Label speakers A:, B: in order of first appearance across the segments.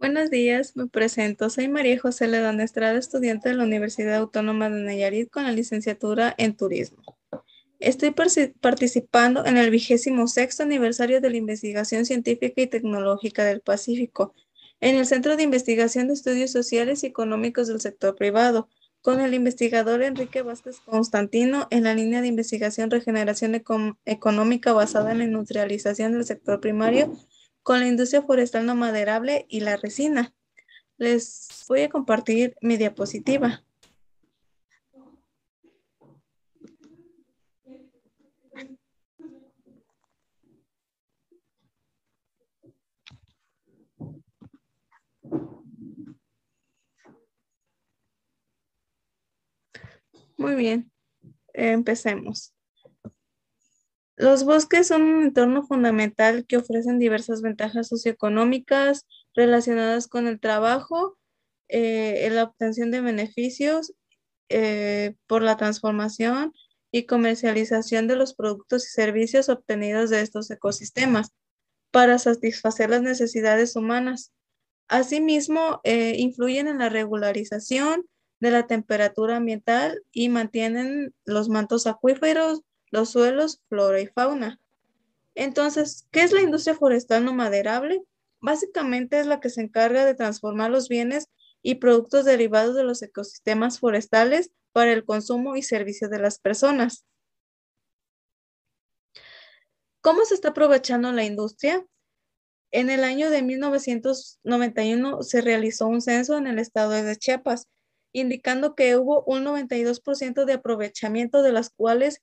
A: Buenos días, me presento. Soy María José Ledón Estrada, estudiante de la Universidad Autónoma de Nayarit con la licenciatura en Turismo. Estoy participando en el vigésimo sexto aniversario de la investigación científica y tecnológica del Pacífico en el Centro de Investigación de Estudios Sociales y Económicos del Sector Privado con el investigador Enrique Vázquez Constantino en la línea de investigación Regeneración Económica basada en la industrialización del sector primario con la industria forestal no maderable y la resina. Les voy a compartir mi diapositiva. Muy bien, empecemos. Los bosques son un entorno fundamental que ofrecen diversas ventajas socioeconómicas relacionadas con el trabajo, eh, la obtención de beneficios eh, por la transformación y comercialización de los productos y servicios obtenidos de estos ecosistemas para satisfacer las necesidades humanas. Asimismo, eh, influyen en la regularización de la temperatura ambiental y mantienen los mantos acuíferos, los suelos, flora y fauna. Entonces, ¿qué es la industria forestal no maderable? Básicamente es la que se encarga de transformar los bienes y productos derivados de los ecosistemas forestales para el consumo y servicio de las personas. ¿Cómo se está aprovechando la industria? En el año de 1991 se realizó un censo en el estado de Chiapas, indicando que hubo un 92% de aprovechamiento de las cuales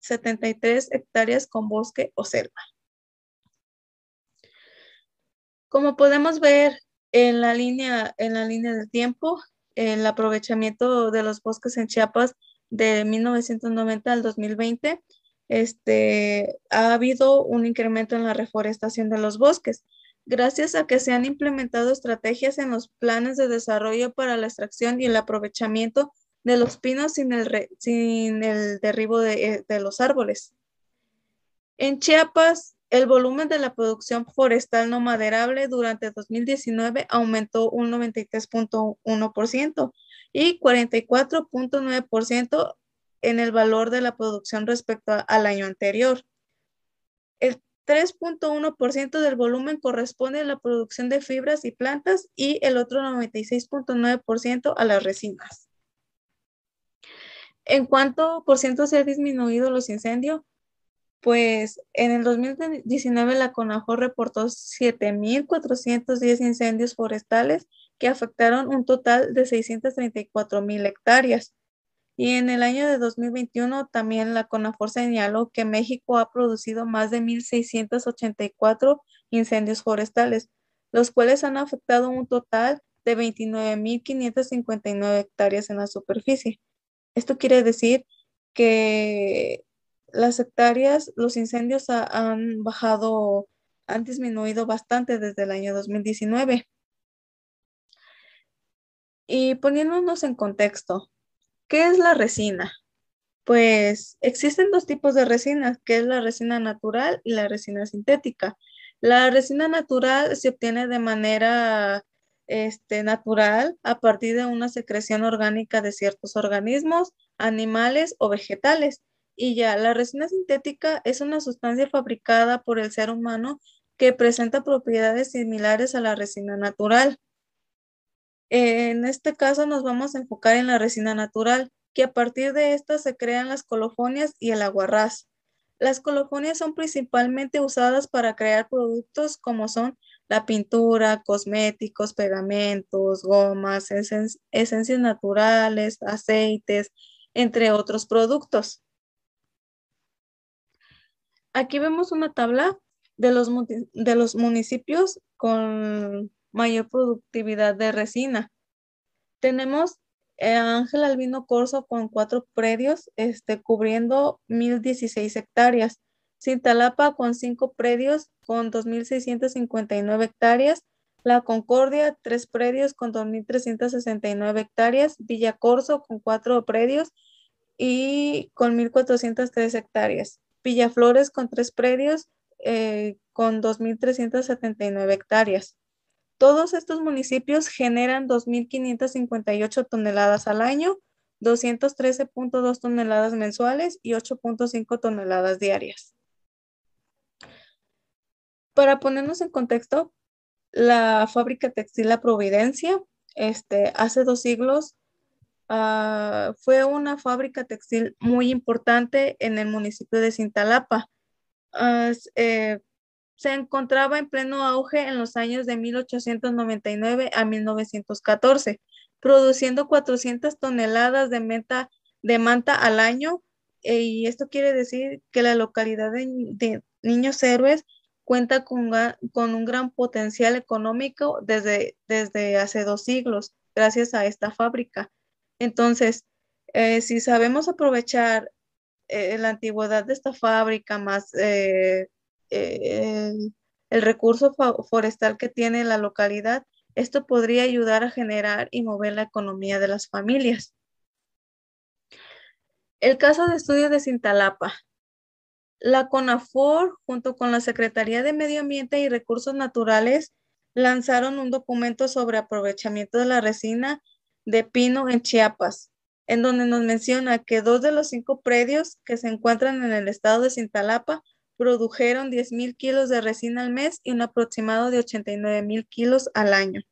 A: 73 hectáreas con bosque o selva. Como podemos ver en la línea, en la línea del tiempo, el aprovechamiento de los bosques en Chiapas de 1990 al 2020, este, ha habido un incremento en la reforestación de los bosques, gracias a que se han implementado estrategias en los planes de desarrollo para la extracción y el aprovechamiento de los pinos sin el, derribo de, eh, de los árboles. En Chiapas, el volumen de la producción forestal no maderable durante 2019 aumentó un 93.1% y 44.9% en el valor de la producción respecto al año anterior. El 3.1% del volumen corresponde a la producción de fibras y plantas y el otro 96.9% a las resinas. ¿En cuánto por ciento se han disminuido los incendios? Pues en el 2019 la CONAFOR reportó 7.410 incendios forestales que afectaron un total de 634.000 hectáreas. Y en el año de 2021 también la CONAFOR señaló que México ha producido más de 1.684 incendios forestales, los cuales han afectado un total de 29.559 hectáreas en la superficie. Esto quiere decir que las hectáreas, los incendios han bajado, han disminuido bastante desde el año 2019. Y poniéndonos en contexto, ¿qué es la resina? Pues existen dos tipos de resinas, que es la resina natural y la resina sintética. La resina natural se obtiene de manera este, natural a partir de una secreción orgánica de ciertos organismos, animales o vegetales. Y ya, la resina sintética es una sustancia fabricada por el ser humano que presenta propiedades similares a la resina natural. En este caso nos vamos a enfocar en la resina natural, que a partir de esta se crean las colofonias y el aguarrás. Las colofonias son principalmente usadas para crear productos como son la pintura, cosméticos, pegamentos, gomas, esencias naturales, aceites, entre otros productos. Aquí vemos una tabla de los, de los municipios con mayor productividad de resina. Tenemos eh, Ángel Albino Corso con cuatro predios, este, cubriendo 1.016 hectáreas. Cintalapa con cinco predios con 2.659 hectáreas, La Concordia tres predios con 2.369 hectáreas, Villa Corso con cuatro predios y con 1.403 hectáreas, Villaflores con tres predios eh, con 2.379 hectáreas. Todos estos municipios generan 2.558 toneladas al año, 213.2 toneladas mensuales y 8.5 toneladas diarias. Para ponernos en contexto, la fábrica textil La Providencia, este, hace dos siglos, ah, fue una fábrica textil muy importante en el municipio de Cintalapa. Ah, eh, se encontraba en pleno auge en los años de 1899 a 1914, produciendo 400 toneladas de, de manta al año. Eh, y esto quiere decir que la localidad de Niños Héroes cuenta con, un gran potencial económico desde, desde hace dos siglos, gracias a esta fábrica. Entonces, eh, si sabemos aprovechar eh, la antigüedad de esta fábrica más eh, el, el, recurso forestal que tiene la localidad, esto podría ayudar a generar y mover la economía de las familias. El caso de estudio de Cintalapa. La CONAFOR, junto con la Secretaría de Medio Ambiente y Recursos Naturales, lanzaron un documento sobre aprovechamiento de la resina de pino en Chiapas, en donde nos menciona que dos de los cinco predios que se encuentran en el estado de Cintalapa produjeron 10.000 kilos de resina al mes y un aproximado de 89.000 kilos al año.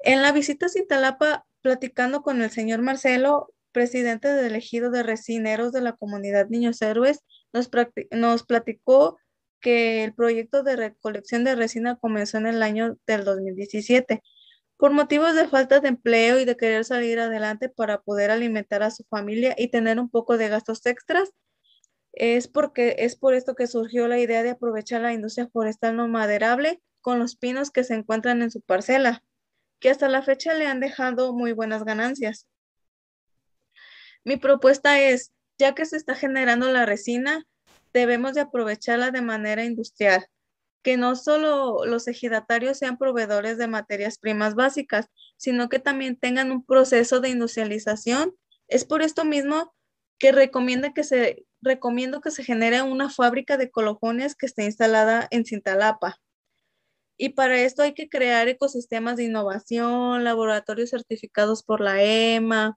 A: En la visita a Cintalapa, platicando con el señor Marcelo, presidente del ejido de resineros de la comunidad Niños Héroes, nos, nos platicó que el proyecto de recolección de resina comenzó en el año del 2017 por motivos de falta de empleo y de querer salir adelante para poder alimentar a su familia y tener un poco de gastos extras. Es porque es por esto que surgió la idea de aprovechar la industria forestal no maderable con los pinos que se encuentran en su parcela, que hasta la fecha le han dejado muy buenas ganancias. Mi propuesta es, ya que se está generando la resina, debemos de aprovecharla de manera industrial, que no solo los ejidatarios sean proveedores de materias primas básicas, sino que también tengan un proceso de industrialización. Es por esto mismo que que se recomiendo que se genere una fábrica de colojones que esté instalada en Cintalapa. Y para esto hay que crear ecosistemas de innovación, laboratorios certificados por la EMA,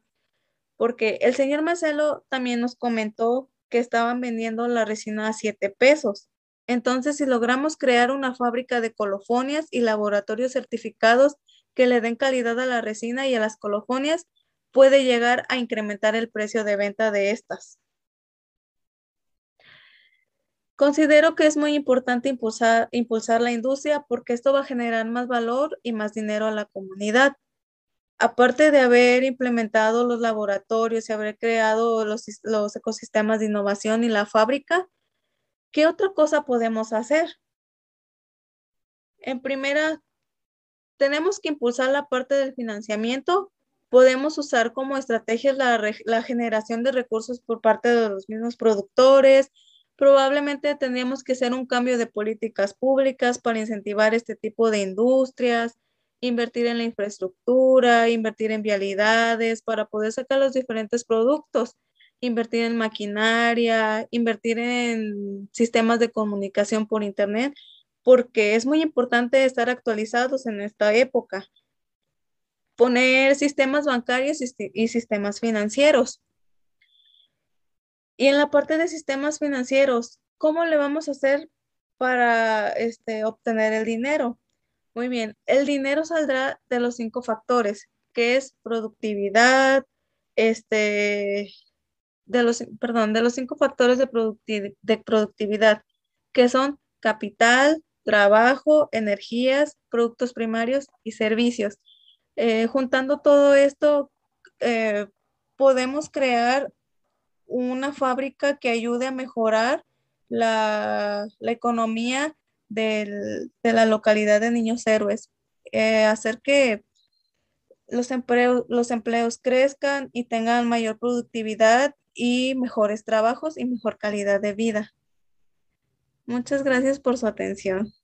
A: porque el señor Marcelo también nos comentó que estaban vendiendo la resina a 7 pesos. Entonces, si logramos crear una fábrica de colofonias y laboratorios certificados que le den calidad a la resina y a las colofonias, puede llegar a incrementar el precio de venta de estas. Considero que es muy importante impulsar, impulsar la industria porque esto va a generar más valor y más dinero a la comunidad aparte de haber implementado los laboratorios y haber creado los, ecosistemas de innovación y la fábrica, ¿qué otra cosa podemos hacer? En primera, tenemos que impulsar la parte del financiamiento. Podemos usar como estrategias la, la generación de recursos por parte de los mismos productores. Probablemente tendríamos que hacer un cambio de políticas públicas para incentivar este tipo de industrias invertir en la infraestructura, invertir en vialidades para poder sacar los diferentes productos, invertir en maquinaria, invertir en sistemas de comunicación por Internet, porque es muy importante estar actualizados en esta época. Poner sistemas bancarios y sistemas financieros. Y en la parte de sistemas financieros, ¿cómo le vamos a hacer para este, obtener el dinero? Muy bien, el dinero saldrá de los cinco factores, que es productividad, este, de los, perdón, de los cinco factores de, de productividad, que son capital, trabajo, energías, productos primarios y servicios. Eh, juntando todo esto, eh, podemos crear una fábrica que ayude a mejorar la, la, economía de la localidad de Niños Héroes, eh, hacer que los, empleos los empleos crezcan y tengan mayor productividad y mejores trabajos y mejor calidad de vida. Muchas gracias por su atención.